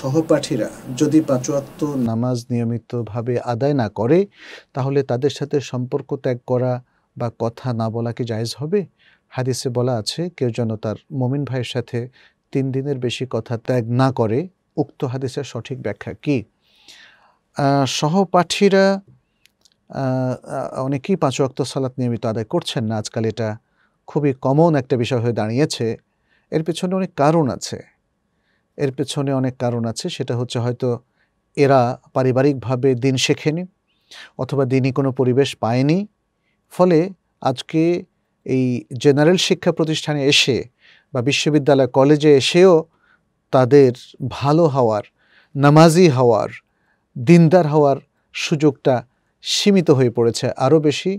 সহপাঠীরা যদি পাঁচওয়াক্ত নামাজ নিয়মিতভাবে আদায় না করে তাহলে তাদের সাথে সম্পর্ক ত্যাগ করা বা কথা না বলা কি জায়েজ হবে হাদিসে বলা আছে কেউ যেন তার মমিন ভাইয়ের সাথে তিন দিনের বেশি কথা ত্যাগ না করে উক্ত হাদিসের সঠিক ব্যাখ্যা কি সহপাঠীরা অনেকেই পাঁচওয়াক্ত সালাত নিয়মিত আদায় করছেন না আজকাল এটা খুবই কমন একটা বিষয় হয়ে দাঁড়িয়েছে এর পেছনে অনেক কারণ আছে এর পেছনে অনেক কারণ আছে সেটা হচ্ছে হয়তো এরা পারিবারিকভাবে দিন শেখেনি অথবা দিনই কোনো পরিবেশ পায়নি ফলে আজকে এই জেনারেল শিক্ষা প্রতিষ্ঠানে এসে বা বিশ্ববিদ্যালয় কলেজে এসেও তাদের ভালো হওয়ার নামাজি হওয়ার দিনদার হওয়ার সুযোগটা সীমিত হয়ে পড়েছে আরও বেশি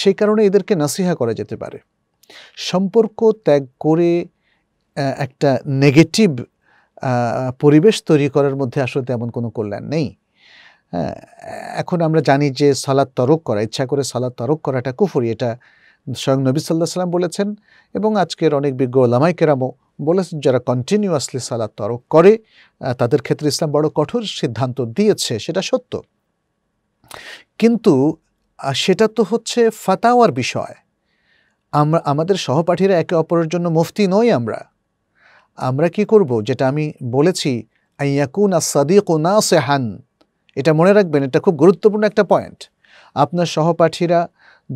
সেই কারণে এদেরকে নাসিহা করা যেতে পারে সম্পর্ক ত্যাগ করে একটা নেগেটিভ পরিবেশ তৈরি করার মধ্যে আসলে তেমন কোনো কল্যাণ নেই হ্যাঁ এখন আমরা জানি যে সালাদ তরক করা ইচ্ছা করে সালাদ তরক করাটা কুফরি এটা স্বয়ং নবী সাল্লাহ সাল্লাম বলেছেন এবং আজকের অনেক বিজ্ঞ ওলামাই কেরামও বলেছেন যারা কন্টিনিউয়াসলি সালাদ তরক করে তাদের ক্ষেত্রে ইসলাম বড় কঠোর সিদ্ধান্ত দিয়েছে সেটা সত্য কিন্তু সেটা তো হচ্ছে ফাতাওয়ার বিষয় আমরা আমাদের সহপাঠীরা একে অপরের জন্য মুফতি নই আমরা আমরা কি করব যেটা আমি বলেছি আইয়াকুন না সেহান এটা মনে রাখবেন এটা খুব গুরুত্বপূর্ণ একটা পয়েন্ট আপনার সহপাঠীরা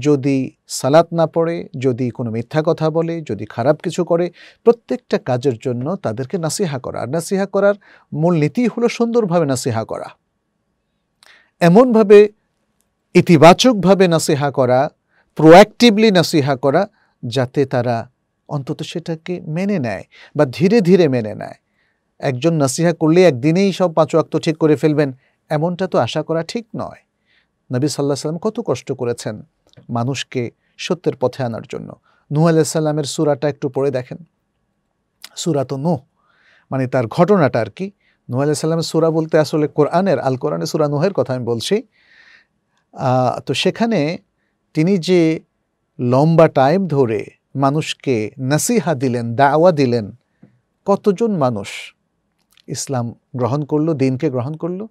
যদি সালাত না পড়ে যদি কোনো মিথ্যা কথা বলে যদি খারাপ কিছু করে প্রত্যেকটা কাজের জন্য তাদেরকে নাসিহা করা আর নাসিহা করার মূল নীতি হলো সুন্দরভাবে নাসিহা করা এমনভাবে ইতিবাচকভাবে নাসিহা করা প্রোয়াক্টিভলি নাসিহা করা যাতে তারা অন্তত সেটাকে মেনে নেয় বা ধীরে ধীরে মেনে নেয় একজন নাসিহা করলে একদিনেই সব পাঁচ ঠিক করে ফেলবেন এমনটা তো আশা করা ঠিক নয় নবী সাল্লাহ সাল্লাম কত কষ্ট করেছেন মানুষকে সত্যের পথে আনার জন্য নূ আলাইসাল্লামের সুরাটা একটু পড়ে দেখেন সুরা তো নূহ মানে তার ঘটনাটা আর কি নূহ আলাইসাল্লামের সুরা বলতে আসলে কোরআনের আল কোরআনের সুরা নুহের কথা আমি বলছি তো সেখানে তিনি যে লম্বা টাইম ধরে মানুষকে নাসিহা দিলেন দাওয়া দিলেন কতজন মানুষ ইসলাম গ্রহণ করলো দিনকে গ্রহণ করলো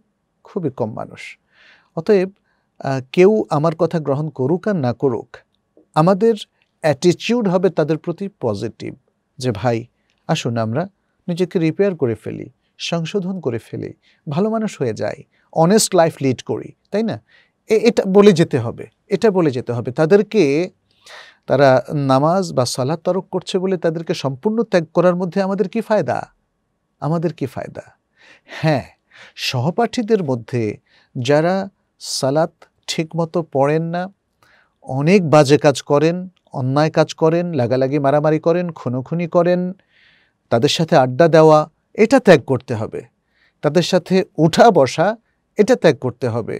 খুবই কম মানুষ অতএব কেউ আমার কথা গ্রহণ করুক আর না করুক আমাদের অ্যাটিটিউড হবে তাদের প্রতি পজিটিভ যে ভাই আসুন আমরা নিজেকে রিপেয়ার করে ফেলি সংশোধন করে ফেলি ভালো মানুষ হয়ে যাই অনেস্ট লাইফ লিড করি তাই না এটা বলে যেতে হবে এটা বলে যেতে হবে তাদেরকে তারা নামাজ বা সালাদ তরক করছে বলে তাদেরকে সম্পূর্ণ ত্যাগ করার মধ্যে আমাদের কি ফায়দা আমাদের কি ফায়দা হ্যাঁ সহপাঠীদের মধ্যে যারা সালাত ঠিকমতো পড়েন না অনেক বাজে কাজ করেন অন্যায় কাজ করেন লাগালাগি মারামারি করেন খুনোখুনি করেন তাদের সাথে আড্ডা দেওয়া এটা ত্যাগ করতে হবে তাদের সাথে উঠা বসা এটা ত্যাগ করতে হবে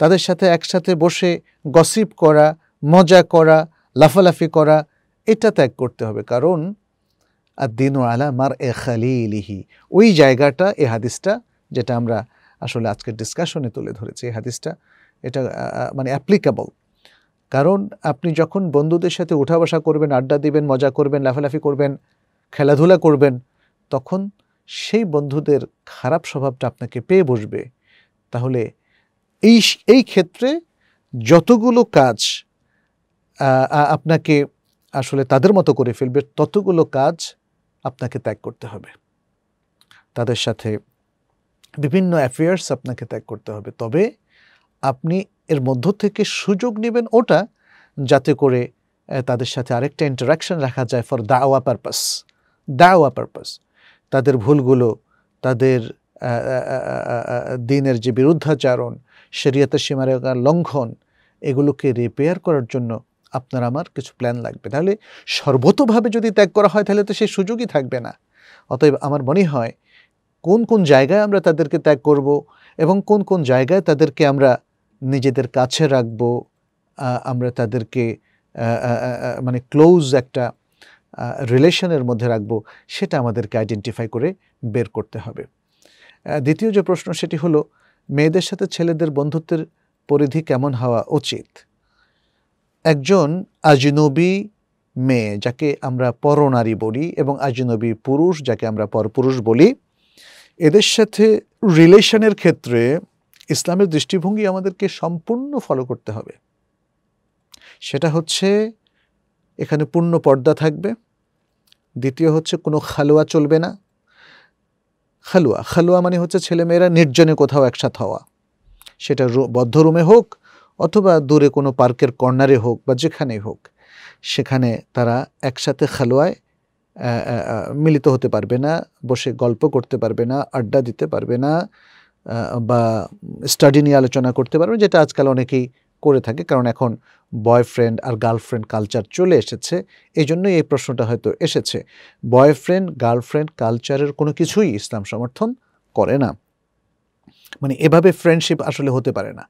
তাদের সাথে একসাথে বসে গসিপ করা মজা করা লাফালাফি করা এটা ত্যাগ করতে হবে কারণ আর দিনু আলা মার এ খালিলিহি ওই জায়গাটা এ হাদিসটা যেটা আমরা আসলে আজকের ডিসকাশনে তুলে ধরেছি এই হাদিসটা এটা মানে অ্যাপ্লিকেবল কারণ আপনি যখন বন্ধুদের সাথে উঠা বসা করবেন আড্ডা দিবেন মজা করবেন লাফালাফি করবেন খেলাধুলা করবেন তখন সেই বন্ধুদের খারাপ স্বভাবটা আপনাকে পেয়ে বসবে তাহলে এই এই ক্ষেত্রে যতগুলো কাজ আপনাকে আসলে তাদের মতো করে ফেলবে ততগুলো কাজ আপনাকে ত্যাগ করতে হবে তাদের সাথে বিভিন্ন অ্যাফেয়ার্স আপনাকে ত্যাগ করতে হবে তবে আপনি এর মধ্য থেকে সুযোগ নেবেন ওটা যাতে করে তাদের সাথে আরেকটা ইন্টারাকশন রাখা যায় ফর দাওয়া পারপাস দাওয়া পারপাস তাদের ভুলগুলো তাদের দিনের যে বিরুদ্ধাচারণ শরীয়তের সীমারেখার লঙ্ঘন এগুলোকে রিপেয়ার করার জন্য আপনার আমার কিছু প্ল্যান লাগবে তাহলে সর্বতভাবে যদি ত্যাগ করা হয় তাহলে তো সেই সুযোগই থাকবে না অতএব আমার মনে হয় কোন কোন জায়গায় আমরা তাদেরকে ত্যাগ করব এবং কোন কোন জায়গায় তাদেরকে আমরা নিজেদের কাছে রাখব আমরা তাদেরকে মানে ক্লোজ একটা রিলেশনের মধ্যে রাখব সেটা আমাদেরকে আইডেন্টিফাই করে বের করতে হবে দ্বিতীয় যে প্রশ্ন সেটি হলো মেয়েদের সাথে ছেলেদের বন্ধুত্বের পরিধি কেমন হওয়া উচিত একজন আজনবী মেয়ে যাকে আমরা পরনারী বলি এবং আজনবী পুরুষ যাকে আমরা পরপুরুষ বলি এদের সাথে রিলেশনের ক্ষেত্রে ইসলামের দৃষ্টিভঙ্গি আমাদেরকে সম্পূর্ণ ফলো করতে হবে সেটা হচ্ছে এখানে পূর্ণ পর্দা থাকবে দ্বিতীয় হচ্ছে কোনো খালোয়া চলবে না খালোয়া খালোয়া মানে হচ্ছে ছেলেমেয়েরা নির্জনে কোথাও একসাথে হওয়া সেটা বদ্ধ রুমে হোক অথবা দূরে কোনো পার্কের কর্নারে হোক বা যেখানেই হোক সেখানে তারা একসাথে খেলোয়ায় মিলিত হতে পারবে না বসে গল্প করতে পারবে না আড্ডা দিতে পারবে না বা স্টাডি নিয়ে আলোচনা করতে পারবে যেটা আজকাল অনেকেই করে থাকে কারণ এখন বয়ফ্রেন্ড আর গার্লফ্রেন্ড কালচার চলে এসেছে এই জন্যই এই প্রশ্নটা হয়তো এসেছে বয়ফ্রেন্ড গার্লফ্রেন্ড কালচারের কোনো কিছুই ইসলাম সমর্থন করে না মানে এভাবে ফ্রেন্ডশিপ আসলে হতে পারে না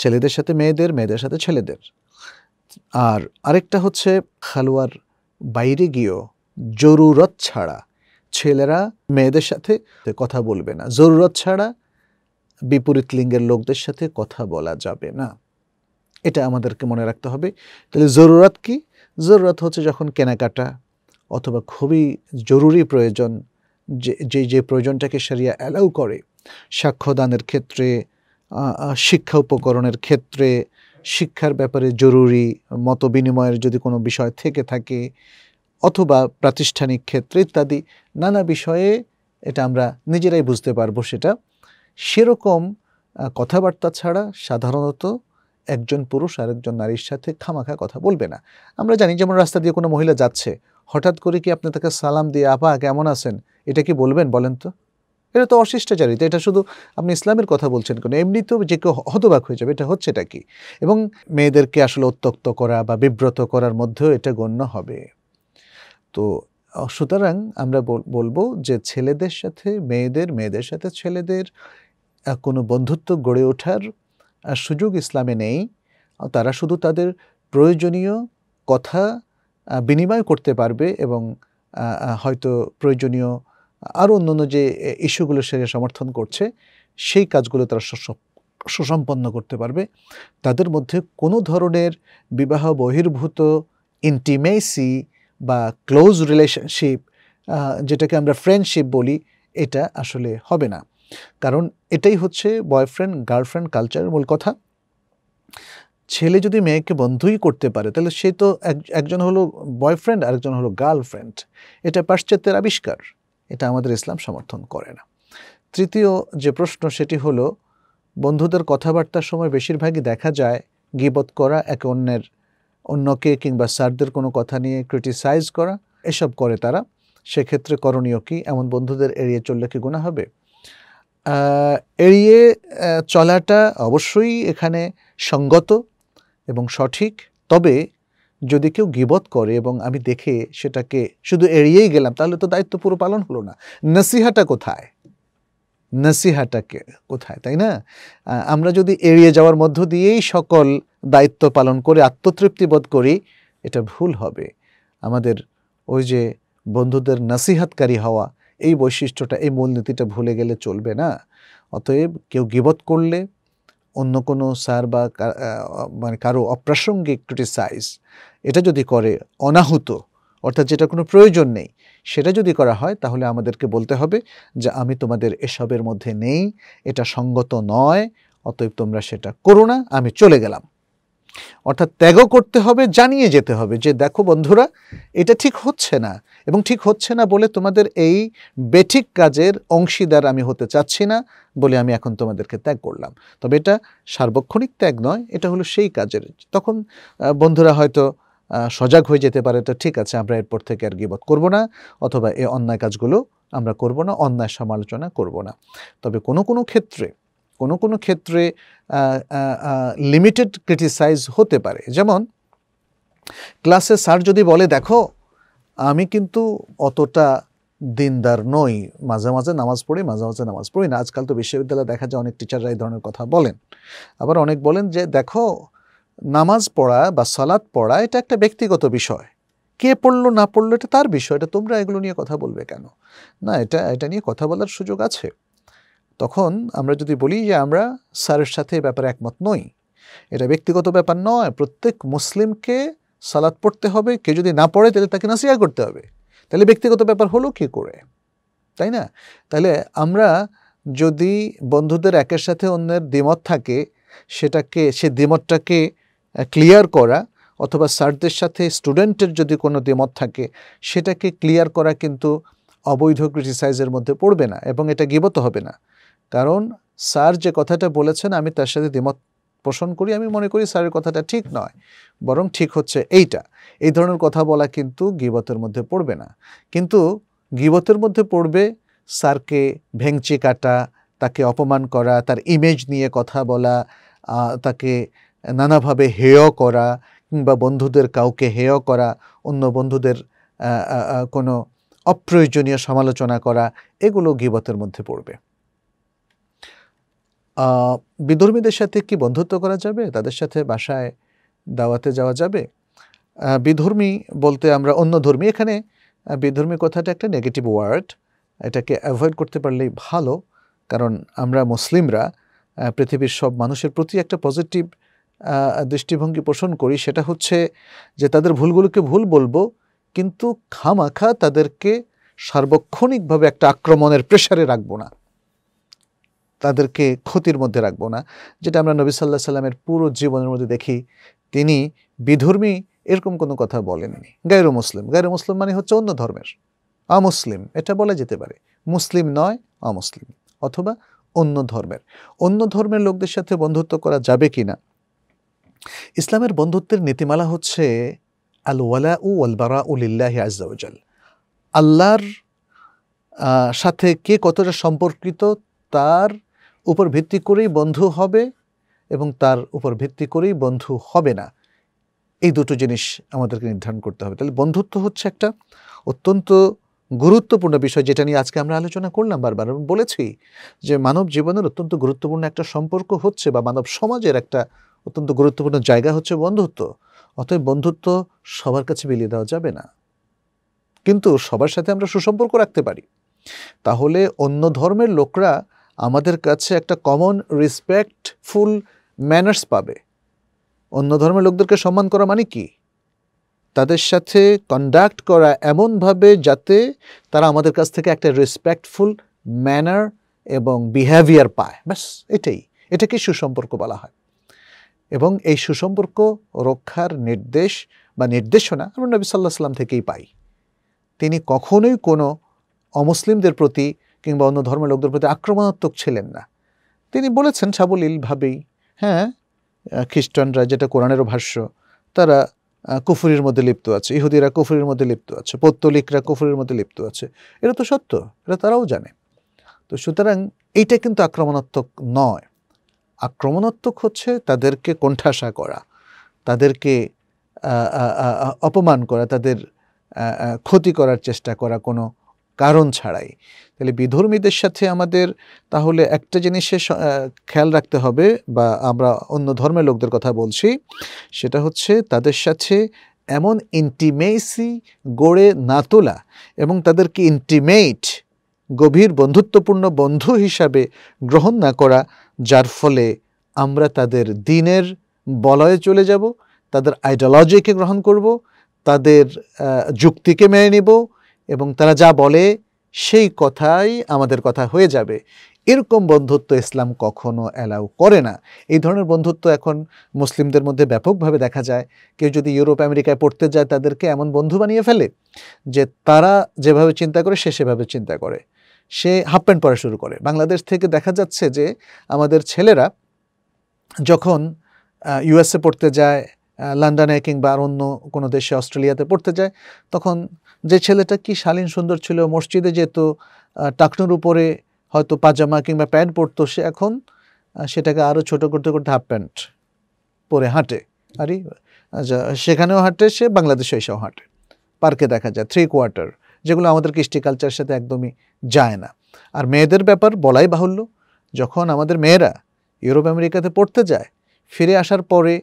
ছেলেদের সাথে মেয়েদের মেয়েদের সাথে ছেলেদের আর আরেকটা হচ্ছে খালোয়ার বাইরে গিয়েও জরুরত ছাড়া ছেলেরা মেয়েদের সাথে কথা বলবে না জরুরত ছাড়া বিপরীত লিঙ্গের লোকদের সাথে কথা বলা যাবে না এটা আমাদেরকে মনে রাখতে হবে তাহলে জরুরত কি জরুরত হচ্ছে যখন কেনাকাটা অথবা খুবই জরুরি প্রয়োজন যে যে প্রয়োজনটাকে সারিয়া অ্যালাউ করে সাক্ষ্যদানের ক্ষেত্রে শিক্ষা উপকরণের ক্ষেত্রে শিক্ষার ব্যাপারে জরুরি মত বিনিময়ের যদি কোনো বিষয় থেকে থাকে অথবা প্রাতিষ্ঠানিক ক্ষেত্রে ইত্যাদি নানা বিষয়ে এটা আমরা নিজেরাই বুঝতে পারবো সেটা সেরকম কথাবার্তা ছাড়া সাধারণত একজন পুরুষ আর একজন নারীর সাথে খামাখা কথা বলবে না আমরা জানি যেমন রাস্তা দিয়ে কোনো মহিলা যাচ্ছে হঠাৎ করে কি আপনি তাকে সালাম দিয়ে আপা কেমন আছেন এটা কি বলবেন বলেন তো এটা তো অশিষ্টাচারিতা এটা শুধু আপনি ইসলামের কথা বলছেন কেন এমনি তো যে কেউ হতবাক হয়ে যাবে এটা হচ্ছেটা কি এবং মেয়েদেরকে আসলে উত্তক্ত করা বা বিব্রত করার মধ্যেও এটা গণ্য হবে তো সুতরাং আমরা বলবো যে ছেলেদের সাথে মেয়েদের মেয়েদের সাথে ছেলেদের কোনো বন্ধুত্ব গড়ে ওঠার সুযোগ ইসলামে নেই তারা শুধু তাদের প্রয়োজনীয় কথা বিনিময় করতে পারবে এবং হয়তো প্রয়োজনীয় আরও অন্যান্য যে ইস্যুগুলো সে সমর্থন করছে সেই কাজগুলো তারা সুসম্পন্ন করতে পারবে তাদের মধ্যে কোনো ধরনের বিবাহ বহির্ভূত ইন্টিমেসি বা ক্লোজ রিলেশনশিপ যেটাকে আমরা ফ্রেন্ডশিপ বলি এটা আসলে হবে না কারণ এটাই হচ্ছে বয়ফ্রেন্ড গার্লফ্রেন্ড কালচারের মূল কথা ছেলে যদি মেয়েকে বন্ধুই করতে পারে তাহলে সে তো একজন হলো বয়ফ্রেন্ড আরেকজন হলো গার্লফ্রেন্ড এটা পাশ্চাত্যের আবিষ্কার এটা আমাদের ইসলাম সমর্থন করে না তৃতীয় যে প্রশ্ন সেটি হলো বন্ধুদের কথাবার্তার সময় বেশিরভাগই দেখা যায় গিবত করা এক অন্যের অন্যকে কিংবা স্যারদের কোনো কথা নিয়ে ক্রিটিসাইজ করা এসব করে তারা সেক্ষেত্রে করণীয় কি এমন বন্ধুদের এড়িয়ে চললে কি গুণা হবে এড়িয়ে চলাটা অবশ্যই এখানে সঙ্গত এবং সঠিক তবে যদি কেউ গিবত করে এবং আমি দেখে সেটাকে শুধু এড়িয়েই গেলাম তাহলে তো দায়িত্ব পুরো পালন হলো না নসিহাটা কোথায় নসিহাটাকে কোথায় তাই না আমরা যদি এড়িয়ে যাওয়ার মধ্য দিয়েই সকল দায়িত্ব পালন করে আত্মতৃপ্তি বোধ করি এটা ভুল হবে আমাদের ওই যে বন্ধুদের নাসিহাতকারী হওয়া এই বৈশিষ্ট্যটা এই মূলনীতিটা ভুলে গেলে চলবে না অতএব কেউ গিবত করলে অন্য কোনো স্যার বা মানে কারো অপ্রাসঙ্গিক ক্রিটিসাইজ এটা যদি করে অনাহুত অর্থাৎ যেটা কোনো প্রয়োজন নেই সেটা যদি করা হয় তাহলে আমাদেরকে বলতে হবে যে আমি তোমাদের এসবের মধ্যে নেই এটা সঙ্গত নয় অতএব তোমরা সেটা করো না আমি চলে গেলাম অর্থাৎ ত্যাগও করতে হবে জানিয়ে যেতে হবে যে দেখো বন্ধুরা এটা ঠিক হচ্ছে না এবং ঠিক হচ্ছে না বলে তোমাদের এই বেঠিক কাজের অংশীদার আমি হতে চাচ্ছি না বলে আমি এখন তোমাদেরকে ত্যাগ করলাম তবে এটা সার্বক্ষণিক ত্যাগ নয় এটা হলো সেই কাজের তখন বন্ধুরা হয়তো সজাগ হয়ে যেতে পারে তো ঠিক আছে আমরা এরপর থেকে আর গিবত করব না অথবা এই অন্যায় কাজগুলো আমরা করব না অন্যায় সমালোচনা করব না তবে কোনো কোনো ক্ষেত্রে কোনো কোনো ক্ষেত্রে লিমিটেড ক্রিটিসাইজ হতে পারে যেমন ক্লাসে স্যার যদি বলে দেখো আমি কিন্তু অতটা দিনদার নই মাঝে মাঝে নামাজ পড়ি মাঝে মাঝে নামাজ পড়ি না আজকাল তো বিশ্ববিদ্যালয়ে দেখা যায় অনেক টিচাররা এই ধরনের কথা বলেন আবার অনেক বলেন যে দেখো নামাজ পড়া বা সালাদ পড়া এটা একটা ব্যক্তিগত বিষয় কে পড়লো না পড়লো এটা তার বিষয় এটা তোমরা এগুলো নিয়ে কথা বলবে কেন না এটা এটা নিয়ে কথা বলার সুযোগ আছে তখন আমরা যদি বলি যে আমরা স্যারের সাথে ব্যাপারে একমত নই এটা ব্যক্তিগত ব্যাপার নয় প্রত্যেক মুসলিমকে সালাদ পড়তে হবে কে যদি না পড়ে তাহলে তাকে নাসিয়া করতে হবে তাহলে ব্যক্তিগত ব্যাপার হলো কি করে তাই না তাহলে আমরা যদি বন্ধুদের একের সাথে অন্যের দ্বিমত থাকে সেটাকে সে দ্বিমতটাকে ক্লিয়ার করা অথবা স্যারদের সাথে স্টুডেন্টের যদি কোনো দ্বিমত থাকে সেটাকে ক্লিয়ার করা কিন্তু অবৈধ ক্রিটিসাইজের মধ্যে পড়বে না এবং এটা গিবত হবে না কারণ স্যার যে কথাটা বলেছেন আমি তার সাথে দ্বিমত পোষণ করি আমি মনে করি স্যারের কথাটা ঠিক নয় বরং ঠিক হচ্ছে এইটা এই ধরনের কথা বলা কিন্তু গিবতের মধ্যে পড়বে না কিন্তু গিবতের মধ্যে পড়বে স্যারকে ভেংচি কাটা তাকে অপমান করা তার ইমেজ নিয়ে কথা বলা তাকে নানাভাবে হেয় করা কিংবা বন্ধুদের কাউকে হেয় করা অন্য বন্ধুদের কোনো অপ্রয়োজনীয় সমালোচনা করা এগুলো গিবতের মধ্যে পড়বে বিধর্মীদের সাথে কি বন্ধুত্ব করা যাবে তাদের সাথে বাসায় দাওয়াতে যাওয়া যাবে বিধর্মী বলতে আমরা অন্য ধর্মী এখানে বিধর্মী কথাটা একটা নেগেটিভ ওয়ার্ড এটাকে অ্যাভয়েড করতে পারলেই ভালো কারণ আমরা মুসলিমরা পৃথিবীর সব মানুষের প্রতি একটা পজিটিভ দৃষ্টিভঙ্গি পোষণ করি সেটা হচ্ছে যে তাদের ভুলগুলোকে ভুল বলবো কিন্তু খামাখা তাদেরকে সার্বক্ষণিকভাবে একটা আক্রমণের প্রেশারে রাখবো না তাদেরকে ক্ষতির মধ্যে রাখবো না যেটা আমরা নবী সাল্লাহ সাল্লামের পুরো জীবনের মধ্যে দেখি তিনি বিধর্মী এরকম কোনো কথা বলেননি গায়র মুসলিম গায়র মুসলিম মানে হচ্ছে অন্য ধর্মের অমুসলিম এটা বলা যেতে পারে মুসলিম নয় অমুসলিম অথবা অন্য ধর্মের অন্য ধর্মের লোকদের সাথে বন্ধুত্ব করা যাবে কি না ইসলামের বন্ধুত্বের নীতিমালা হচ্ছে আল ওয়ালা উ ওয়ালবারা উলিল্লাহ আজাল আল্লাহর সাথে কে কতটা সম্পর্কিত তার উপর ভিত্তি করেই বন্ধু হবে এবং তার উপর ভিত্তি করেই বন্ধু হবে না এই দুটো জিনিস আমাদেরকে নির্ধারণ করতে হবে তাহলে বন্ধুত্ব হচ্ছে একটা অত্যন্ত গুরুত্বপূর্ণ বিষয় যেটা নিয়ে আজকে আমরা আলোচনা করলাম বারবার এবং বলেছি যে মানব জীবনের অত্যন্ত গুরুত্বপূর্ণ একটা সম্পর্ক হচ্ছে বা মানব সমাজের একটা অত্যন্ত গুরুত্বপূর্ণ জায়গা হচ্ছে বন্ধুত্ব অতএব বন্ধুত্ব সবার কাছে বিলিয়ে দেওয়া যাবে না কিন্তু সবার সাথে আমরা সুসম্পর্ক রাখতে পারি তাহলে অন্য ধর্মের লোকরা আমাদের কাছে একটা কমন রেসপেক্টফুল ম্যানার্স পাবে অন্য ধর্মের লোকদেরকে সম্মান করা মানে কি তাদের সাথে কন্ডাক্ট করা এমনভাবে যাতে তারা আমাদের কাছ থেকে একটা রেসপেক্টফুল ম্যানার এবং বিহেভিয়ার পায় ব্যাস এটাই এটাকে সুসম্পর্ক বলা হয় এবং এই সুসম্পর্ক রক্ষার নির্দেশ বা নির্দেশনা আমরা নবী সাল্লাহ সাল্লাম থেকেই পাই তিনি কখনোই কোনো অমুসলিমদের প্রতি কিংবা অন্য ধর্মের লোকদের প্রতি আক্রমণাত্মক ছিলেন না তিনি বলেছেন সাবলীলভাবেই হ্যাঁ খ্রিস্টানরা যেটা কোরআনেরও ভাষ্য তারা কুফুরির মধ্যে লিপ্ত আছে ইহুদিরা কুফুরির মধ্যে লিপ্ত আছে পত্তলিকরা কুফুরির মধ্যে লিপ্ত আছে এটা তো সত্য এটা তারাও জানে তো সুতরাং এইটা কিন্তু আক্রমণাত্মক নয় আক্রমণাত্মক হচ্ছে তাদেরকে কণ্ঠাসা করা তাদেরকে অপমান করা তাদের ক্ষতি করার চেষ্টা করা কোনো কারণ ছাড়াই তাহলে বিধর্মীদের সাথে আমাদের তাহলে একটা জিনিসে খেয়াল রাখতে হবে বা আমরা অন্য ধর্মের লোকদের কথা বলছি সেটা হচ্ছে তাদের সাথে এমন ইন্টিমেসি গড়ে না তোলা এবং তাদেরকে ইন্টিমেট গভীর বন্ধুত্বপূর্ণ বন্ধু হিসাবে গ্রহণ না করা যার ফলে আমরা তাদের দিনের বলয়ে চলে যাব তাদের আইডিওলজিকে গ্রহণ করব তাদের যুক্তিকে মেনে নিব এবং তারা যা বলে সেই কথাই আমাদের কথা হয়ে যাবে এরকম বন্ধুত্ব ইসলাম কখনো অ্যালাউ করে না এই ধরনের বন্ধুত্ব এখন মুসলিমদের মধ্যে ব্যাপকভাবে দেখা যায় কেউ যদি ইউরোপ আমেরিকায় পড়তে যায় তাদেরকে এমন বন্ধু বানিয়ে ফেলে যে তারা যেভাবে চিন্তা করে সে সেভাবে চিন্তা করে সে হাফ প্যান্ট পরা শুরু করে বাংলাদেশ থেকে দেখা যাচ্ছে যে আমাদের ছেলেরা যখন ইউএসএ পড়তে যায় লন্ডনে কিংবা আর অন্য কোনো দেশে অস্ট্রেলিয়াতে পড়তে যায় তখন যে ছেলেটা কি শালীন সুন্দর ছিল মসজিদে যেত টাকনুর উপরে হয়তো পাজামা কিংবা প্যান্ট পরতো সে এখন সেটাকে আরও ছোটো করতে করতে হাফ প্যান্ট পরে হাঁটে আরে আচ্ছা সেখানেও হাঁটে সে বাংলাদেশে এসেও হাঁটে পার্কে দেখা যায় থ্রি কোয়ার্টার যেগুলো আমাদের কৃষ্টি কালচারের সাথে একদমই যায় না আর মেয়েদের ব্যাপার বলাই বাহুল্য যখন আমাদের মেয়েরা ইউরোপ আমেরিকাতে পড়তে যায় ফিরে আসার পরে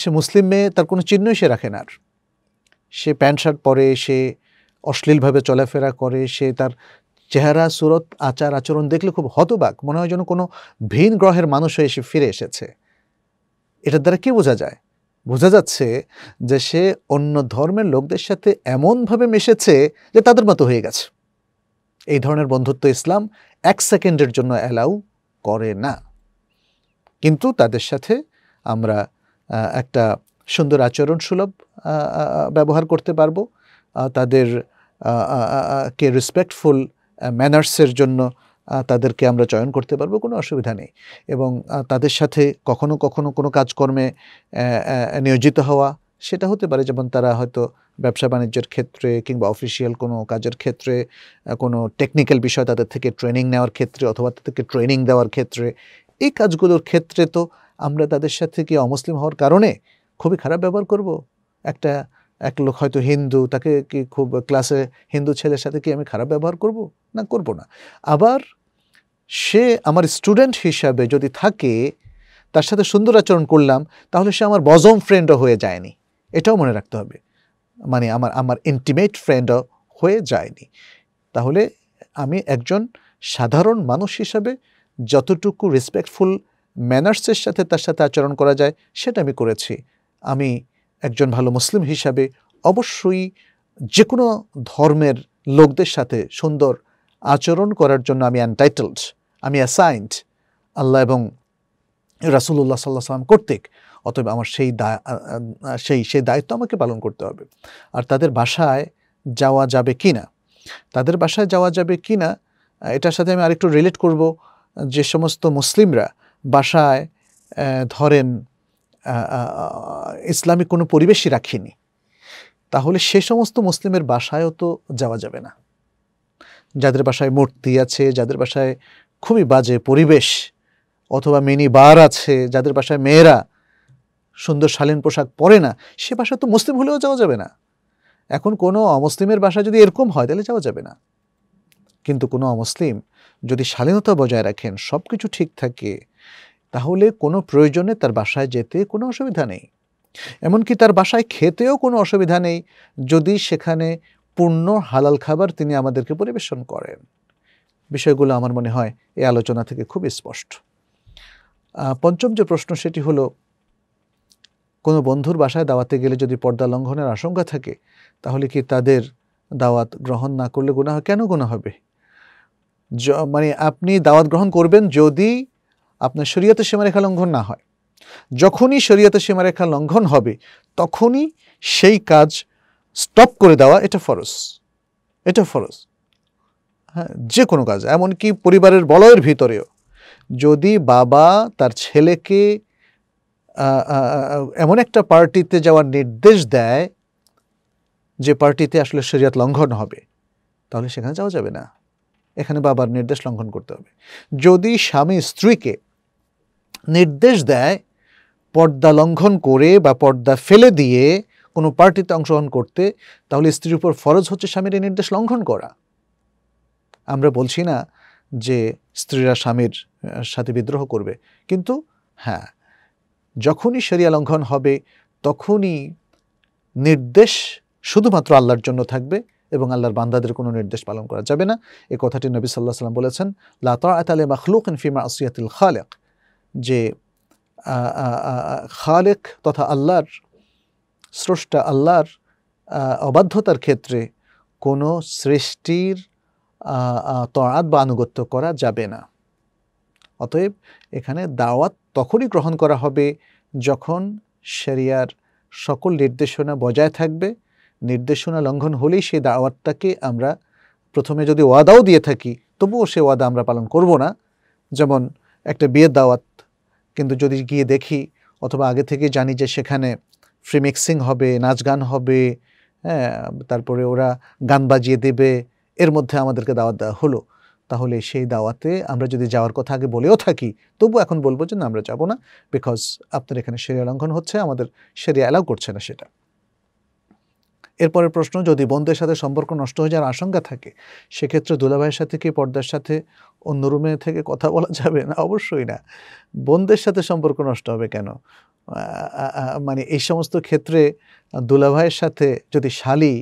সে মুসলিম মেয়ে তার কোনো চিহ্নই সে রাখে না আর সে প্যান্ট শার্ট পরে সে অশ্লীলভাবে চলাফেরা করে সে তার চেহারা সুরত আচার আচরণ দেখলে খুব হতবাক মনে হয় যেন কোনো ভিন গ্রহের মানুষ হয়ে সে ফিরে এসেছে এটার দ্বারা কি বোঝা যায় বোঝা যাচ্ছে যে সে অন্য ধর্মের লোকদের সাথে এমনভাবে মিশেছে যে তাদের মতো হয়ে গেছে এই ধরনের বন্ধুত্ব ইসলাম এক সেকেন্ডের জন্য অ্যালাউ করে না কিন্তু তাদের সাথে আমরা একটা সুন্দর আচরণ সুলভ ব্যবহার করতে পারবো তাদের কে রেসপেক্টফুল ম্যানার্সের জন্য তাদেরকে আমরা চয়ন করতে পারবো কোনো অসুবিধা নেই এবং তাদের সাথে কখনো কখনো কোনো কাজকর্মে নিয়োজিত হওয়া সেটা হতে পারে যেমন তারা হয়তো ব্যবসা বাণিজ্যের ক্ষেত্রে কিংবা অফিসিয়াল কোনো কাজের ক্ষেত্রে কোনো টেকনিক্যাল বিষয় তাদের থেকে ট্রেনিং নেওয়ার ক্ষেত্রে অথবা তাদেরকে ট্রেনিং দেওয়ার ক্ষেত্রে এই কাজগুলোর ক্ষেত্রে তো আমরা তাদের সাথে কি অমুসলিম হওয়ার কারণে খুবই খারাপ ব্যবহার করব একটা এক লোক হয়তো হিন্দু তাকে কি খুব ক্লাসে হিন্দু ছেলের সাথে কি আমি খারাপ ব্যবহার করব না করব না আবার সে আমার স্টুডেন্ট হিসাবে যদি থাকে তার সাথে সুন্দর আচরণ করলাম তাহলে সে আমার বজম ফ্রেন্ডও হয়ে যায়নি এটাও মনে রাখতে হবে মানে আমার আমার ইন্টিমেট ফ্রেন্ডও হয়ে যায়নি তাহলে আমি একজন সাধারণ মানুষ হিসাবে যতটুকু রেসপেক্টফুল ম্যানার্সের সাথে তার সাথে আচরণ করা যায় সেটা আমি করেছি আমি একজন ভালো মুসলিম হিসাবে অবশ্যই যে কোনো ধর্মের লোকদের সাথে সুন্দর আচরণ করার জন্য আমি অ্যান্টাইটেলড আমি অ্যাসাইন্ড আল্লাহ এবং রাসুল্লাহ সাল্লাহ সাল্লাম কর্তৃক অতএব আমার সেই সেই সেই দায়িত্ব আমাকে পালন করতে হবে আর তাদের বাসায় যাওয়া যাবে কি না তাদের বাসায় যাওয়া যাবে কি না এটার সাথে আমি আরেকটু রিলেট করব যে সমস্ত মুসলিমরা বাসায় ধরেন ইসলামিক কোনো পরিবেশই রাখিনি তাহলে সে সমস্ত মুসলিমের বাসায়ও তো যাওয়া যাবে না যাদের বাসায় মূর্তি আছে যাদের বাসায় খুবই বাজে পরিবেশ অথবা মিনি বার আছে যাদের বাসায় মেয়েরা সুন্দর শালীন পোশাক পরে না সে বাসা তো মুসলিম হলেও যাওয়া যাবে না এখন কোনো অমুসলিমের বাসা যদি এরকম হয় তাহলে যাওয়া যাবে না কিন্তু কোনো অমুসলিম যদি শালীনতা বজায় রাখেন সব কিছু ঠিক থাকে তাহলে কোনো প্রয়োজনে তার বাসায় যেতে কোনো অসুবিধা নেই এমনকি তার বাসায় খেতেও কোনো অসুবিধা নেই যদি সেখানে পূর্ণ হালাল খাবার তিনি আমাদেরকে পরিবেশন করেন বিষয়গুলো আমার মনে হয় এই আলোচনা থেকে খুব স্পষ্ট পঞ্চম যে প্রশ্ন সেটি হলো কোনো বন্ধুর বাসায় দাওয়াতে গেলে যদি পর্দা লঙ্ঘনের আশঙ্কা থাকে তাহলে কি তাদের দাওয়াত গ্রহণ না করলে গুণা কেন গুণা হবে মানে আপনি দাওয়াত গ্রহণ করবেন যদি আপনার শরীয়তের সীমারেখা লঙ্ঘন না হয় যখনই শরীয়তের সীমারেখা লঙ্ঘন হবে তখনই সেই কাজ স্টপ করে দেওয়া এটা ফরজ এটা ফরজ হ্যাঁ যে কোনো কাজ এমনকি পরিবারের বলয়ের ভিতরেও যদি বাবা তার ছেলেকে এমন একটা পার্টিতে যাওয়ার নির্দেশ দেয় যে পার্টিতে আসলে শরীয়ত লঙ্ঘন হবে তাহলে সেখানে যাওয়া যাবে না এখানে বাবার নির্দেশ লঙ্ঘন করতে হবে যদি স্বামী স্ত্রীকে নির্দেশ দেয় পর্দা লঙ্ঘন করে বা পর্দা ফেলে দিয়ে কোনো পার্টিতে অংশগ্রহণ করতে তাহলে স্ত্রীর উপর ফরজ হচ্ছে স্বামীর নির্দেশ লঙ্ঘন করা আমরা বলছি না যে স্ত্রীরা স্বামীর সাথে বিদ্রোহ করবে কিন্তু হ্যাঁ যখনই শরিয়া লঙ্ঘন হবে তখনই নির্দেশ শুধুমাত্র আল্লাহর জন্য থাকবে এবং আল্লাহর বান্দাদের কোনো নির্দেশ পালন করা যাবে না এ কথাটি নবী সাল্লাহ সাল্লাম বলেছেন লাতা আতালে মখলুক ফিমা আসিয়াতুল খালেক যে খালেক তথা আল্লাহর স্রষ্টা আল্লাহর অবাধ্যতার ক্ষেত্রে কোনো সৃষ্টির তরাত বা আনুগত্য করা যাবে না অতএব এখানে দাওয়াত তখনই গ্রহণ করা হবে যখন শরিয়ার সকল নির্দেশনা বজায় থাকবে নির্দেশনা লঙ্ঘন হলেই সেই দাওয়াতটাকে আমরা প্রথমে যদি ওয়াদাও দিয়ে থাকি তবুও সে ওয়াদা আমরা পালন করব না যেমন একটা বিয়ের দাওয়াত কিন্তু যদি গিয়ে দেখি অথবা আগে থেকে জানি যে সেখানে ফ্রি মিক্সিং হবে নাচ গান হবে হ্যাঁ তারপরে ওরা গান বাজিয়ে দেবে এর মধ্যে আমাদেরকে দাওয়াত দেওয়া হলো তাহলে সেই দাওয়াতে আমরা যদি যাওয়ার কথা আগে বলেও থাকি তবু এখন বলবো যে না আমরা যাব না বিকজ আপনার এখানে সেরিয়া লঙ্ঘন হচ্ছে আমাদের সেরিয়া অ্যালাউ করছে না সেটা এরপরের প্রশ্ন যদি বন্ধুদের সাথে সম্পর্ক নষ্ট হয়ে যাওয়ার আশঙ্কা থাকে সেক্ষেত্রে দুলাভাইয়ের সাথে কি পর্দার সাথে অন্য রুমে থেকে কথা বলা যাবে না অবশ্যই না বন্ধুদের সাথে সম্পর্ক নষ্ট হবে কেন মানে এই সমস্ত ক্ষেত্রে দুলাভাইয়ের সাথে যদি শালি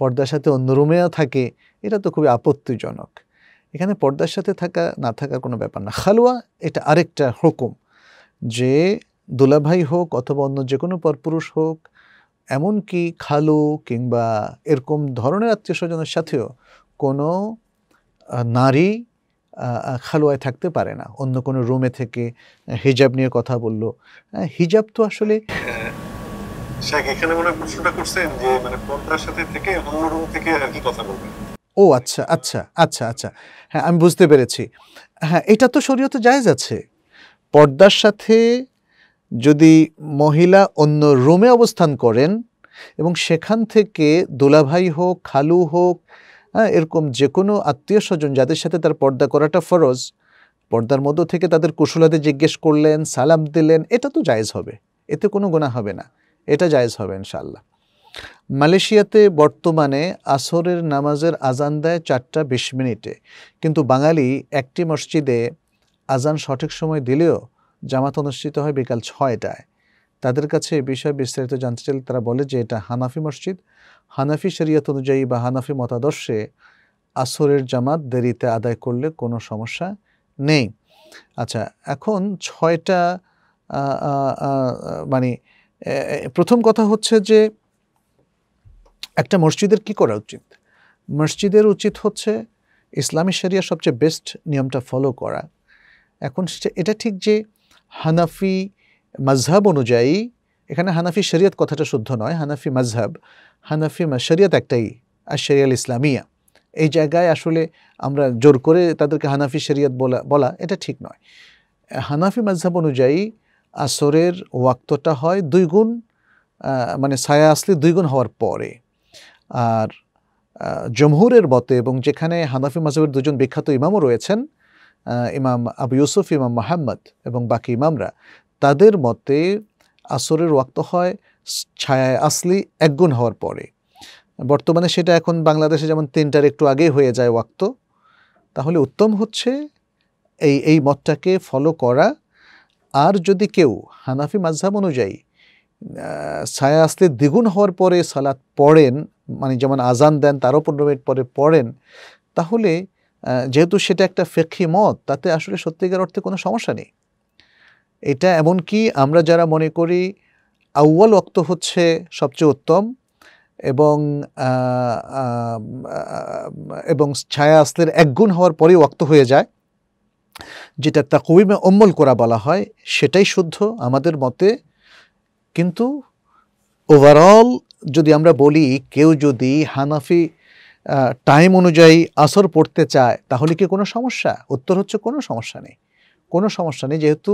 পর্দার সাথে অন্য রুমেও থাকে এটা তো খুবই আপত্তিজনক এখানে পর্দার সাথে থাকা না থাকার কোনো ব্যাপার না খালোয়া এটা আরেকটা হুকুম যে দুলাভাই হোক অথবা অন্য যে কোনো পরপুরুষ হোক এমনকি খালু কিংবা এরকম ধরনের আত্মীয় স্বজনের সাথেও কোনো নারী খালোয়ায় থাকতে পারে না অন্য কোনো রুমে থেকে হিজাব নিয়ে কথা বললো হিজাব তো আসলে এখানে মনে প্রশ্নটা করছেন যে মানে পর্দার সাথে থেকে অন্য রুম থেকে আর কি কথা বলবেন ও আচ্ছা আচ্ছা আচ্ছা আচ্ছা হ্যাঁ আমি বুঝতে পেরেছি হ্যাঁ এটা তো শরীয়তে জায়েজ আছে পর্দার সাথে যদি মহিলা অন্য রুমে অবস্থান করেন এবং সেখান থেকে দোলাভাই হোক খালু হোক হ্যাঁ এরকম যে কোনো আত্মীয় স্বজন যাদের সাথে তার পর্দা করাটা ফরজ পর্দার মধ্য থেকে তাদের কুশলাতে জিজ্ঞেস করলেন সালাম দিলেন এটা তো জায়েজ হবে এতে কোনো গোনা হবে না এটা জায়েজ হবে ইনশাআল্লাহ মালয়েশিয়াতে বর্তমানে আসরের নামাজের আজান দেয় চারটা বিশ মিনিটে কিন্তু বাঙালি একটি মসজিদে আজান সঠিক সময় দিলেও জামাত অনুষ্ঠিত হয় বিকাল ছয়টায় তাদের কাছে এ বিষয়ে বিস্তারিত জানতে চাইলে তারা বলে যে এটা হানাফি মসজিদ হানাফি শরিয়ত অনুযায়ী বা হানাফি মতাদর্শে আসরের জামাত দেরিতে আদায় করলে কোনো সমস্যা নেই আচ্ছা এখন ছয়টা মানে প্রথম কথা হচ্ছে যে একটা মসজিদের কি করা উচিত মসজিদের উচিত হচ্ছে ইসলামী শরিয়ার সবচেয়ে বেস্ট নিয়মটা ফলো করা এখন এটা ঠিক যে হানাফি মজহাব অনুযায়ী এখানে হানাফি শরিয়ত কথাটা শুদ্ধ নয় হানাফি মজহাব হানাফি শরিয়ত একটাই আর শরিয়াল ইসলামিয়া এই জায়গায় আসলে আমরা জোর করে তাদেরকে হানাফি শরিয়ত বলা বলা এটা ঠিক নয় হানাফি মজহাব অনুযায়ী আসরের ওয়াক্তটা হয় দুই গুণ মানে ছায়া আসলে দুই গুণ হওয়ার পরে আর জমহুরের মতে এবং যেখানে হানাফি মাজাবের দুজন বিখ্যাত ইমামও রয়েছেন ইমাম আবু ইউসুফ ইমাম মাহাম্মদ এবং বাকি ইমামরা তাদের মতে আসরের ওয়াক্ত হয় ছায় আসলি একগুণ হওয়ার পরে বর্তমানে সেটা এখন বাংলাদেশে যেমন তিনটার একটু আগে হয়ে যায় ওয়াক্ত তাহলে উত্তম হচ্ছে এই এই মতটাকে ফলো করা আর যদি কেউ হানাফি মাঝহাব অনুযায়ী ছায়া আসলে দ্বিগুণ হওয়ার পরে সালাত পড়েন মানে যেমন আজান দেন তারও পনেরো মিনিট পরে পড়েন তাহলে যেহেতু সেটা একটা ফেক্ষি মত তাতে আসলে সত্যিকার অর্থে কোনো সমস্যা নেই এটা এমন কি আমরা যারা মনে করি আউ্বাল অক্ত হচ্ছে সবচেয়ে উত্তম এবং এবং ছায়া আসলের একগুণ হওয়ার পরেই অক্ত হয়ে যায় যেটা তা তাকুইমে অম্মল করা বলা হয় সেটাই শুদ্ধ আমাদের মতে কিন্তু ওভারঅল যদি আমরা বলি কেউ যদি হানাফি টাইম অনুযায়ী আসর পড়তে চায় তাহলে কি কোনো সমস্যা উত্তর হচ্ছে কোনো সমস্যা নেই কোনো সমস্যা নেই যেহেতু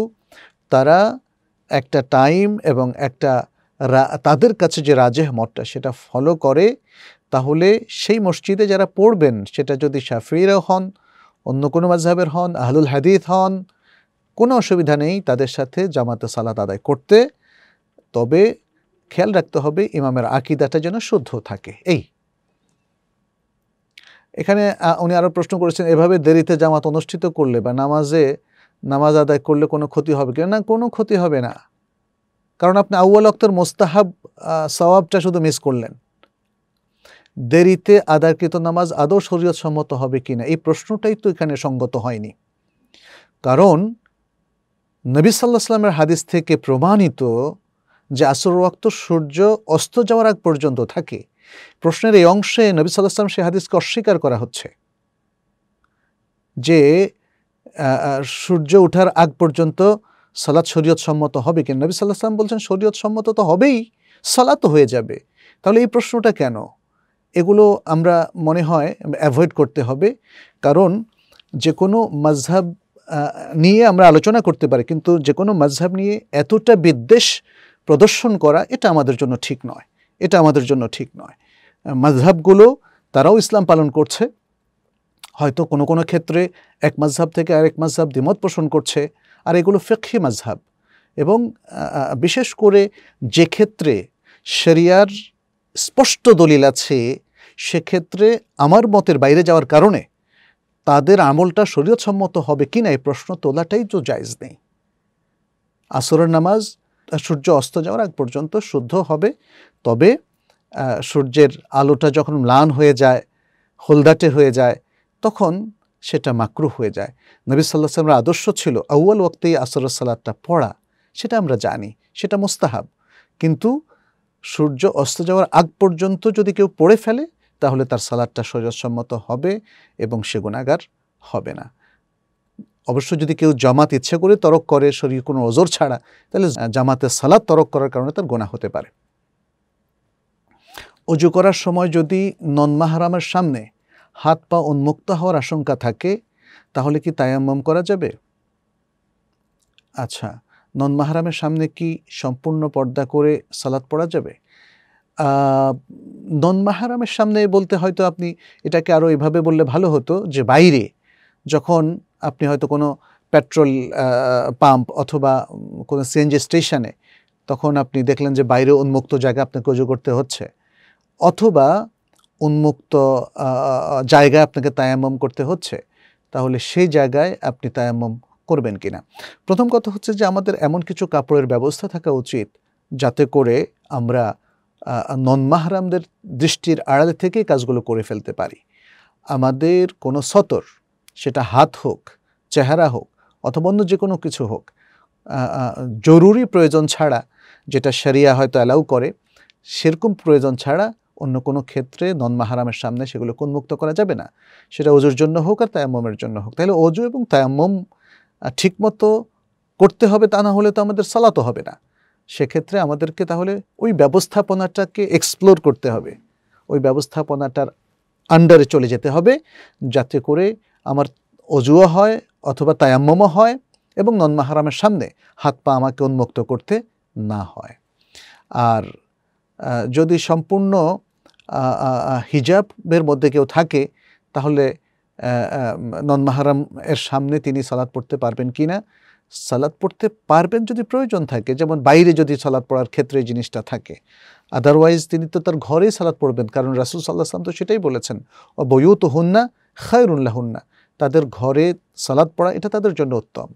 তারা একটা টাইম এবং একটা তাদের কাছে যে রাজেহ মতটা সেটা ফলো করে তাহলে সেই মসজিদে যারা পড়বেন সেটা যদি শাফিরও হন অন্য কোনো মাঝহাবের হন আহলুল হাদিদ হন কোনো অসুবিধা নেই তাদের সাথে জামাতে সালাত আদায় করতে তবে খেয়াল রাখতে হবে ইমামের আকিদাটা যেন শুদ্ধ থাকে এই এখানে উনি আরও প্রশ্ন করেছেন এভাবে দেরিতে জামাত অনুষ্ঠিত করলে বা নামাজে নামাজ আদায় করলে কোনো ক্ষতি হবে কি না কোনো ক্ষতি হবে না কারণ আপনি আউ্য়াল অক্তর মোস্তাহাব সওয়াবটা শুধু মিস করলেন দেরিতে আদায়কৃত নামাজ আদৌ শরীয়ত সম্মত হবে কি না এই প্রশ্নটাই তো এখানে সঙ্গত হয়নি কারণ নবী সাল্লাহ সাল্লামের হাদিস থেকে প্রমাণিত যে আসর ওয়াক্ত সূর্য অস্ত যাওয়ার আগ পর্যন্ত থাকে প্রশ্নের এই অংশে নবী সাল্লাম সে হাদিসকে অস্বীকার করা হচ্ছে যে সূর্য ওঠার আগ পর্যন্ত সালাদ শরীয়ত সম্মত হবে কিনা নবী সাল্লাহাম বলছেন শরীয়ত সম্মত তো হবেই সালাত হয়ে যাবে তাহলে এই প্রশ্নটা কেন এগুলো আমরা মনে হয় অ্যাভয়েড করতে হবে কারণ যে কোনো মাঝহাব নিয়ে আমরা আলোচনা করতে পারি কিন্তু যে কোনো মাঝহাব নিয়ে এতটা বিদ্বেষ প্রদর্শন করা এটা আমাদের জন্য ঠিক নয় এটা আমাদের জন্য ঠিক নয় মাঝহাবগুলো তারাও ইসলাম পালন করছে হয়তো কোনো কোনো ক্ষেত্রে এক মাঝহাব থেকে আরেক মাঝহাব দ্বিমত পোষণ করছে আর এগুলো ফেক্ষি মাঝহাব এবং বিশেষ করে যে ক্ষেত্রে শরিয়ার স্পষ্ট দলিল আছে সেক্ষেত্রে আমার মতের বাইরে যাওয়ার কারণে তাদের আমলটা শরীয়সম্মত হবে কি না এই প্রশ্ন তোলাটাই তো জায়জ নেই আসরের নামাজ সূর্য অস্ত যাওয়ার আগ পর্যন্ত শুদ্ধ হবে তবে সূর্যের আলোটা যখন ম্লান হয়ে যায় হলদাটে হয়ে যায় তখন সেটা মাকরু হয়ে যায় নবী সাল্লাহ সাল্লামের আদর্শ ছিল আউ্য়াল ওক্তেই আসর সালাদটা পড়া সেটা আমরা জানি সেটা মোস্তাহাব কিন্তু সূর্য অস্ত যাওয়ার আগ পর্যন্ত যদি কেউ পড়ে ফেলে তাহলে তার সালাদটা সৈজসম্মত হবে এবং সে গুণাগার হবে না অবশ্য যদি কেউ জামাত ইচ্ছা করে তরক করে শরীর কোনো ওজোর ছাড়া তাহলে জামাতের সালাদ তরক করার কারণে তার গোনা হতে পারে অজু করার সময় যদি নন সামনে হাত পা উন্মুক্ত হওয়ার আশঙ্কা থাকে তাহলে কি তায়াম্বম করা যাবে আচ্ছা নন মাহারামের সামনে কি সম্পূর্ণ পর্দা করে সালাদ পড়া যাবে নন মাহারামের সামনে বলতে হয়তো আপনি এটাকে আরও এভাবে বললে ভালো হতো যে বাইরে যখন আপনি হয়তো কোনো পেট্রোল পাম্প অথবা কোনো সিএনজি স্টেশনে তখন আপনি দেখলেন যে বাইরে উন্মুক্ত জায়গা আপনাকে উজু করতে হচ্ছে অথবা উন্মুক্ত জায়গায় আপনাকে তায়াম্বম করতে হচ্ছে তাহলে সেই জায়গায় আপনি তায়াম্বম করবেন কিনা প্রথম কথা হচ্ছে যে আমাদের এমন কিছু কাপড়ের ব্যবস্থা থাকা উচিত যাতে করে আমরা নন মাহরামদের দৃষ্টির আড়ালে থেকে কাজগুলো করে ফেলতে পারি আমাদের কোনো সতর সেটা হাত হোক চেহারা হোক অথবা অন্য যে কোনো কিছু হোক জরুরি প্রয়োজন ছাড়া যেটা সেরিয়া হয়তো অ্যালাউ করে সেরকম প্রয়োজন ছাড়া অন্য কোনো ক্ষেত্রে নন মাহারামের সামনে সেগুলো উন্মুক্ত করা যাবে না সেটা অজুর জন্য হোক আর তায়াম্মমের জন্য হোক তাহলে অজু এবং তায়াম্মম ঠিকমতো করতে হবে তা না হলে তো আমাদের সালাতো হবে না সেক্ষেত্রে আমাদেরকে তাহলে ওই ব্যবস্থাপনাটাকে এক্সপ্লোর করতে হবে ওই ব্যবস্থাপনাটার আন্ডারে চলে যেতে হবে যাতে করে আমার অজুও হয় অথবা তায়াম্মমও হয় এবং নন মাহারামের সামনে হাত পা আমাকে উন্মুক্ত করতে না হয় আর যদি সম্পূর্ণ হিজাবের মধ্যে কেউ থাকে তাহলে নন মাহারাম এর সামনে তিনি সালাদ পড়তে পারবেন কি না সালাদ পড়তে পারবেন যদি প্রয়োজন থাকে যেমন বাইরে যদি সালাদ পড়ার ক্ষেত্রে জিনিসটা থাকে আদারওয়াইজ তিনি তো তার ঘরেই সালাত পড়বেন কারণ রাসুল সাল্লাহ সাল্লাম তো সেটাই বলেছেন বয়ুত না খায়রুল্লাহ না তাদের ঘরে সালাদ পড়া এটা তাদের জন্য উত্তম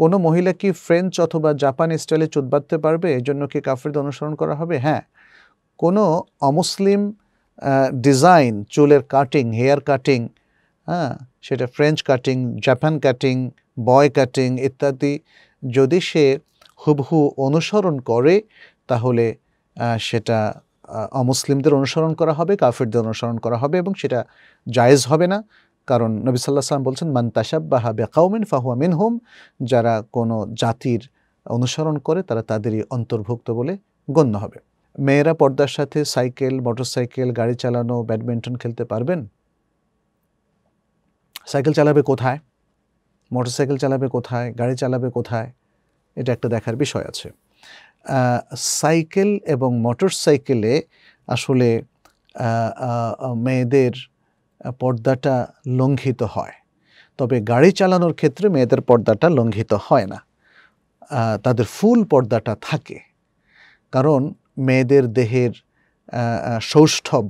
কোনো মহিলা কি ফ্রেঞ্চ অথবা জাপান স্টাইলে চুদ বাঁধতে পারবে এই জন্য কি কাফ্রিদ অনুসরণ করা হবে হ্যাঁ কোনো অমুসলিম ডিজাইন চুলের কাটিং হেয়ার কাটিং হ্যাঁ সেটা French cutting Japan cutting boy cutting ইত্যাদি যদি সে হুবহু অনুসরণ করে তাহলে সেটা অমুসলিমদের অনুসরণ করা হবে কাফেরদের অনুসরণ করা হবে এবং সেটা জায়েজ হবে না কারণ নবী সাল্লাহ সাল্লাম বলছেন মান্তাসাব্বাহা বেকাউমিন ফাহুয়া মিন হোম যারা কোনো জাতির অনুসরণ করে তারা তাদেরই অন্তর্ভুক্ত বলে গণ্য হবে মেয়েরা পর্দার সাথে সাইকেল মোটরসাইকেল গাড়ি চালানো ব্যাডমিন্টন খেলতে পারবেন সাইকেল চালাবে কোথায় মোটরসাইকেল চালাবে কোথায় গাড়ি চালাবে কোথায় এটা একটা দেখার বিষয় আছে সাইকেল এবং মোটর সাইকেলে আসলে মেয়েদের পর্দাটা লঙ্ঘিত হয় তবে গাড়ি চালানোর ক্ষেত্রে মেয়েদের পর্দাটা লঙ্ঘিত হয় না তাদের ফুল পর্দাটা থাকে কারণ মেয়েদের দেহের সৌষ্ঠব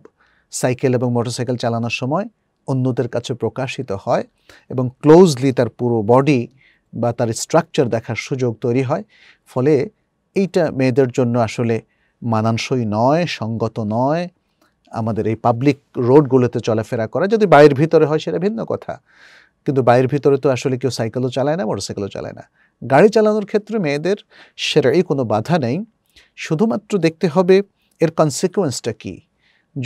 সাইকেল এবং মোটরসাইকেল চালানোর সময় অন্যদের কাছে প্রকাশিত হয় এবং ক্লোজলি তার পুরো বডি বা তার স্ট্রাকচার দেখার সুযোগ তৈরি হয় ফলে এইটা মেয়েদের জন্য আসলে মানানসই নয় সঙ্গত নয় আমাদের এই পাবলিক রোডগুলোতে চলাফেরা করা যদি বাইরের ভিতরে হয় সেটা ভিন্ন কথা কিন্তু বাইরের ভিতরে তো আসলে কেউ সাইকেলও চালায় না মোটরসাইকেলও চালায় না গাড়ি চালানোর ক্ষেত্রে মেয়েদের সেরাই কোনো বাধা নেই শুধুমাত্র দেখতে হবে এর কনসিকুয়েন্সটা কী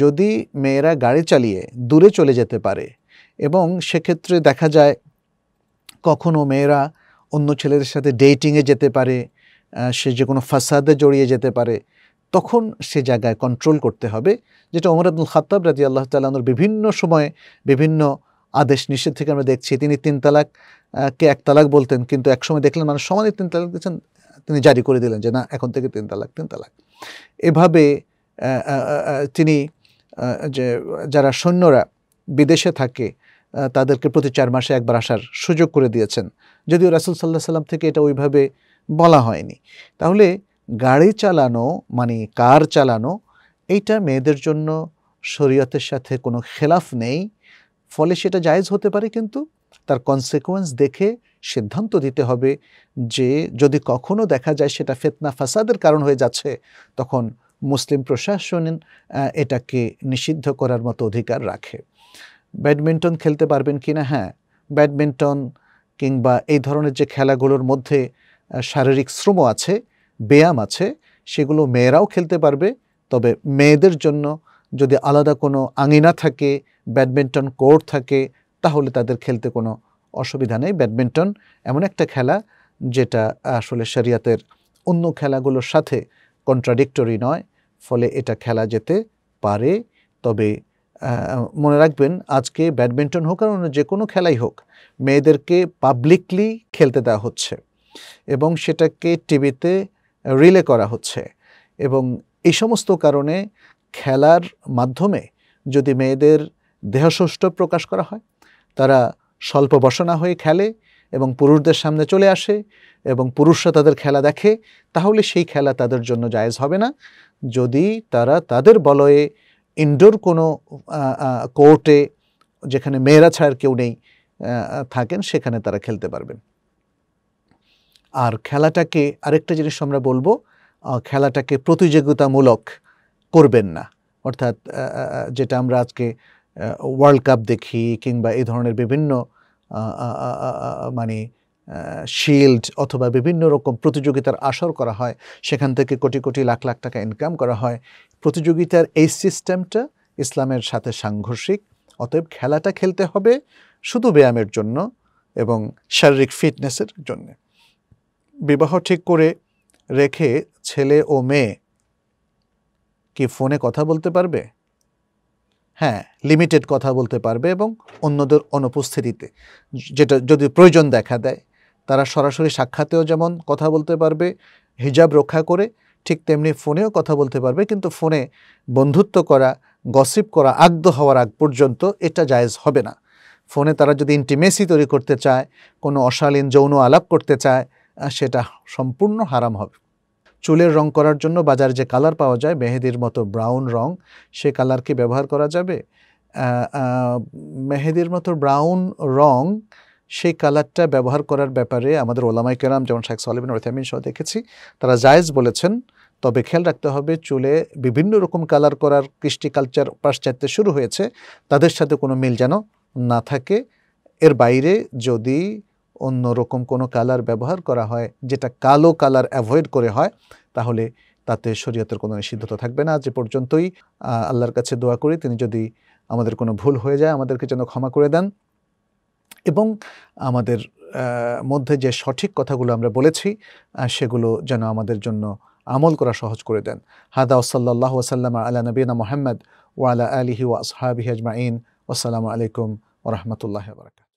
যদি মেয়েরা গাড়ি চালিয়ে দূরে চলে যেতে পারে এবং সেক্ষেত্রে দেখা যায় কখনো মেয়েরা অন্য ছেলেদের সাথে ডেটিংয়ে যেতে পারে সে যে কোনো ফাসাদে জড়িয়ে যেতে পারে তখন সে জায়গায় কন্ট্রোল করতে হবে যেটা ওমর আব্দুল খাতাব রাজি আল্লাহ তাল্লাহর বিভিন্ন সময়ে বিভিন্ন আদেশ নিষেধ থেকে আমরা দেখছি তিনি তিন তালাক কে এক তালাক বলতেন কিন্তু একসময় দেখলেন মানুষ সমানে তিন তালাক দিচ্ছেন তিনি জারি করে দিলেন যে না এখন থেকে তিন তালাক তিন তালাক এভাবে তিনি যে যারা সৈন্যরা বিদেশে থাকে তাদেরকে প্রতি চার মাসে একবার আসার সুযোগ করে দিয়েছেন যদিও রাসুল সাল্লাহ সাল্লাম থেকে এটা ওইভাবে বলা হয়নি তাহলে গাড়ি চালানো মানে কার চালানো এইটা মেয়েদের জন্য শরীয়তের সাথে কোনো খেলাফ নেই ফলে সেটা জায়েজ হতে পারে কিন্তু তার কনসিকোয়েন্স দেখে সিদ্ধান্ত দিতে হবে যে যদি কখনো দেখা যায় সেটা ফেতনা ফাসাদের কারণ হয়ে যাচ্ছে তখন মুসলিম প্রশাসন এটাকে নিষিদ্ধ করার মতো অধিকার রাখে ব্যাডমিন্টন খেলতে পারবেন কি না হ্যাঁ ব্যাডমিন্টন কিংবা এই ধরনের যে খেলাগুলোর মধ্যে শারীরিক শ্রমও আছে ব্যায়াম আছে সেগুলো মেয়েরাও খেলতে পারবে তবে মেয়েদের জন্য যদি আলাদা কোনো আঙিনা থাকে ব্যাডমিন্টন কোর্ট থাকে তাহলে তাদের খেলতে কোনো অসুবিধা নেই ব্যাডমিন্টন এমন একটা খেলা যেটা আসলে শরিয়াতের অন্য খেলাগুলোর সাথে কন্ট্রাডিক্টরি নয় ফলে এটা খেলা যেতে পারে তবে মনে রাখবেন আজকে ব্যাডমিন্টন হোক আর অন্য যে কোনো খেলাই হোক মেয়েদেরকে পাবলিকলি খেলতে দেওয়া হচ্ছে এবং সেটাকে টিভিতে রিলে করা হচ্ছে এবং এই সমস্ত কারণে খেলার মাধ্যমে যদি মেয়েদের দেহসুষ্ঠ প্রকাশ করা হয় তারা স্বল্প বসনা হয়ে খেলে এবং পুরুষদের সামনে চলে আসে এবং পুরুষরা তাদের খেলা দেখে তাহলে সেই খেলা তাদের জন্য জায়েজ হবে না যদি তারা তাদের বলয়ে ইনডোর কোনো কোর্টে যেখানে মেয়েরা ছাড় কেউ নেই থাকেন সেখানে তারা খেলতে পারবেন আর খেলাটাকে আরেকটা জিনিস আমরা বলবো খেলাটাকে প্রতিযোগিতামূলক করবেন না অর্থাৎ যেটা আমরা আজকে ওয়ার্ল্ড কাপ দেখি কিংবা এই ধরনের বিভিন্ন মানে শিল্ড অথবা বিভিন্ন রকম প্রতিযোগিতার আসর করা হয় সেখান থেকে কোটি কোটি লাখ লাখ টাকা ইনকাম করা হয় প্রতিযোগিতার এই সিস্টেমটা ইসলামের সাথে সাংঘর্ষিক অতএব খেলাটা খেলতে হবে শুধু ব্যায়ামের জন্য এবং শারীরিক ফিটনেসের জন্যে বিবাহ ঠিক করে রেখে ছেলে ও মেয়ে কি ফোনে কথা বলতে পারবে হ্যাঁ লিমিটেড কথা বলতে পারবে এবং অন্যদের অনুপস্থিতিতে যেটা যদি প্রয়োজন দেখা দেয় তারা সরাসরি সাক্ষাতেও যেমন কথা বলতে পারবে হিজাব রক্ষা করে ঠিক তেমনি ফোনেও কথা বলতে পারবে কিন্তু ফোনে বন্ধুত্ব করা গসিপ করা আগ্দ হওয়ার আগ পর্যন্ত এটা জায়েজ হবে না ফোনে তারা যদি ইন্টিমেসি তৈরি করতে চায় কোনো অশালীন যৌন আলাপ করতে চায় সেটা সম্পূর্ণ হারাম হবে চুলের রং করার জন্য বাজার যে কালার পাওয়া যায় মেহেদির মতো ব্রাউন রং সে কালার কি ব্যবহার করা যাবে মেহেদির মতো ব্রাউন রং সেই কালারটা ব্যবহার করার ব্যাপারে আমাদের ওলামাই কেরাম যেমন শেখ সালিবিন রথামিন সহ দেখেছি তারা জায়েজ বলেছেন তবে খেয়াল রাখতে হবে চুলে বিভিন্ন রকম কালার করার কৃষ্টি কালচার পাশ্চাত্যে শুরু হয়েছে তাদের সাথে কোনো মিল যেন না থাকে এর বাইরে যদি অন্য রকম কোনো কালার ব্যবহার করা হয় যেটা কালো কালার অ্যাভয়েড করে হয় তাহলে তাতে শরীয়তের কোনো নিষিদ্ধতা থাকবে না যে পর্যন্তই আল্লাহর কাছে দোয়া করি তিনি যদি আমাদের কোনো ভুল হয়ে যায় আমাদেরকে যেন ক্ষমা করে দেন এবং আমাদের মধ্যে যে সঠিক কথাগুলো আমরা বলেছি সেগুলো যেন আমাদের জন্য আমল করা সহজ করে দেন হাদা ওসাল্লাহ ওসাল্লাম আলা নবীনা মোহাম্মদ ওয়ালা আলিহি ওয়াসহাবি হাজমাইন আসসালামু আলাইকুম ওরহমতুল্লাহ বারকাত